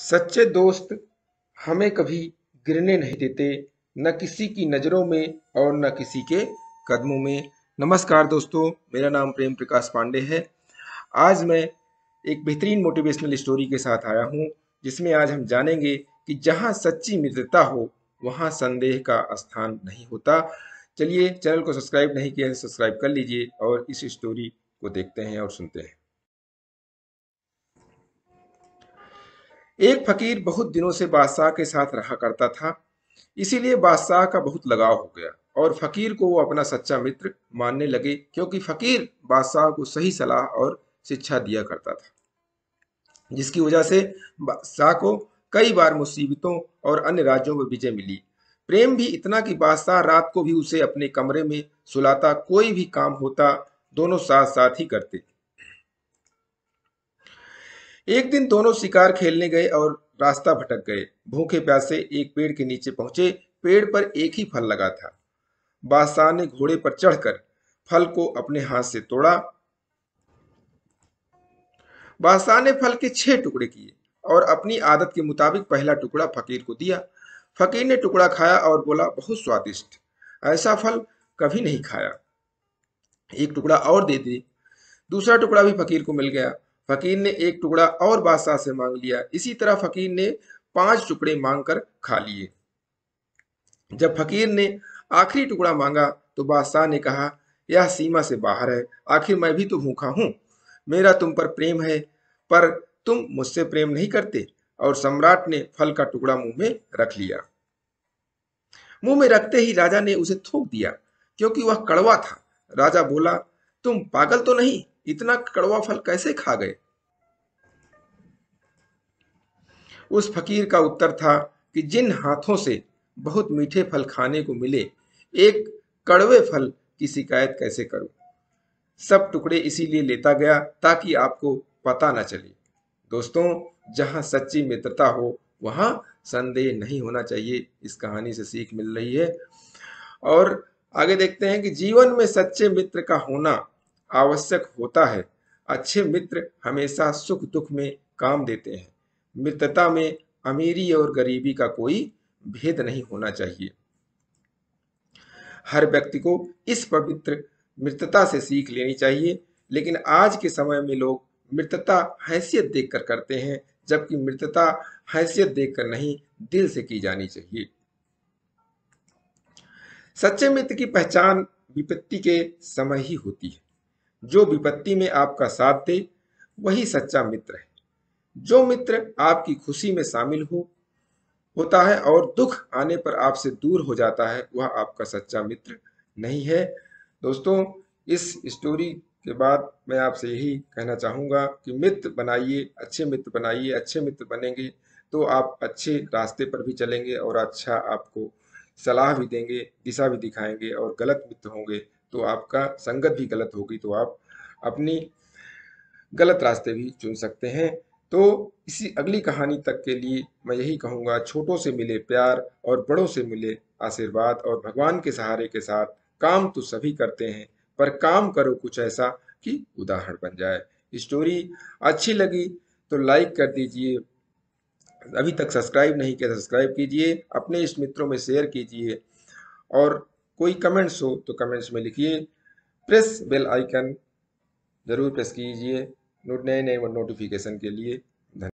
सच्चे दोस्त हमें कभी गिरने नहीं देते न किसी की नज़रों में और न किसी के कदमों में नमस्कार दोस्तों मेरा नाम प्रेम प्रकाश पांडे है आज मैं एक बेहतरीन मोटिवेशनल स्टोरी के साथ आया हूँ जिसमें आज हम जानेंगे कि जहाँ सच्ची मित्रता हो वहाँ संदेह का स्थान नहीं होता चलिए चैनल को सब्सक्राइब नहीं किया है तो सब्सक्राइब कर लीजिए और इस स्टोरी को देखते हैं और सुनते हैं एक फकीर बहुत दिनों से बादशाह के साथ रहा करता था इसीलिए बादशाह का बहुत लगाव हो गया और फकीर को वो अपना सच्चा मित्र मानने लगे क्योंकि फकीर बादशाह को सही सलाह और शिक्षा दिया करता था जिसकी वजह से बादशाह को कई बार मुसीबतों और अन्य राज्यों में विजय मिली प्रेम भी इतना कि बादशाह रात को भी उसे अपने कमरे में सुलाता कोई भी काम होता दोनों साथ साथ ही करते एक दिन दोनों शिकार खेलने गए और रास्ता भटक गए भूखे प्यासे एक पेड़ के नीचे पहुंचे पेड़ पर एक ही फल लगा था बादशाह ने घोड़े पर चढ़कर फल को अपने हाथ से तोड़ा बादशाह ने फल के छह टुकड़े किए और अपनी आदत के मुताबिक पहला टुकड़ा फकीर को दिया फकीर ने टुकड़ा खाया और बोला बहुत स्वादिष्ट ऐसा फल कभी नहीं खाया एक टुकड़ा और दे दी दूसरा टुकड़ा भी फकीर को मिल गया फकीर ने एक टुकड़ा और बादशाह से मांग लिया इसी तरह फकीर ने पांच टुकड़े मांगकर खा लिए जब फकीर ने आखिरी टुकड़ा मांगा तो बादशाह ने कहा यह सीमा से बाहर है आखिर मैं भी तो भूखा हूं मेरा तुम पर प्रेम है पर तुम मुझसे प्रेम नहीं करते और सम्राट ने फल का टुकड़ा मुंह में रख लिया मुंह में रखते ही राजा ने उसे थूक दिया क्योंकि वह कड़वा था राजा बोला तुम पागल तो नहीं इतना कड़वा फल कैसे खा गए उस फकीर का उत्तर था कि जिन हाथों से बहुत मीठे फल खाने को मिले एक कड़वे फल की शिकायत कैसे करूं सब टुकड़े इसीलिए लेता गया ताकि आपको पता न चले दोस्तों जहां सच्ची मित्रता हो वहां संदेह नहीं होना चाहिए इस कहानी से सीख मिल रही है और आगे देखते हैं कि जीवन में सच्चे मित्र का होना आवश्यक होता है अच्छे मित्र हमेशा सुख दुख में काम देते हैं मित्रता में अमीरी और गरीबी का कोई भेद नहीं होना चाहिए हर व्यक्ति को इस पवित्र मित्रता से सीख लेनी चाहिए लेकिन आज के समय में लोग मित्रता हैसियत देखकर करते हैं जबकि मित्रता हैसियत देखकर नहीं दिल से की जानी चाहिए सच्चे मित्र की पहचान विपत्ति के समय ही होती है जो विपत्ति में आपका साथ दे वही सच्चा मित्र है जो मित्र आपकी खुशी में शामिल हो होता है और दुख आने पर आपसे दूर हो जाता है वह आपका सच्चा मित्र नहीं है दोस्तों इस स्टोरी के बाद मैं आपसे यही कहना चाहूँगा कि मित्र बनाइए अच्छे मित्र बनाइए अच्छे मित्र बनेंगे तो आप अच्छे रास्ते पर भी चलेंगे और अच्छा आपको सलाह भी देंगे दिशा भी दिखाएंगे और गलत मित्र होंगे तो आपका संगत भी गलत होगी तो आप अपनी गलत रास्ते भी चुन सकते हैं तो इसी अगली कहानी तक के लिए मैं यही कहूँगा छोटों से मिले प्यार और बड़ों से मिले आशीर्वाद और भगवान के सहारे के साथ काम तो सभी करते हैं पर काम करो कुछ ऐसा कि उदाहरण बन जाए स्टोरी अच्छी लगी तो लाइक कर दीजिए अभी तक सब्सक्राइब नहीं किया तो सब्सक्राइब कीजिए अपने इस मित्रों में शेयर कीजिए और कोई कमेंट्स हो तो कमेंट्स में लिखिए प्रेस बेल आइकन ज़रूर प्रेस कीजिए नए नए नोटिफिकेशन के लिए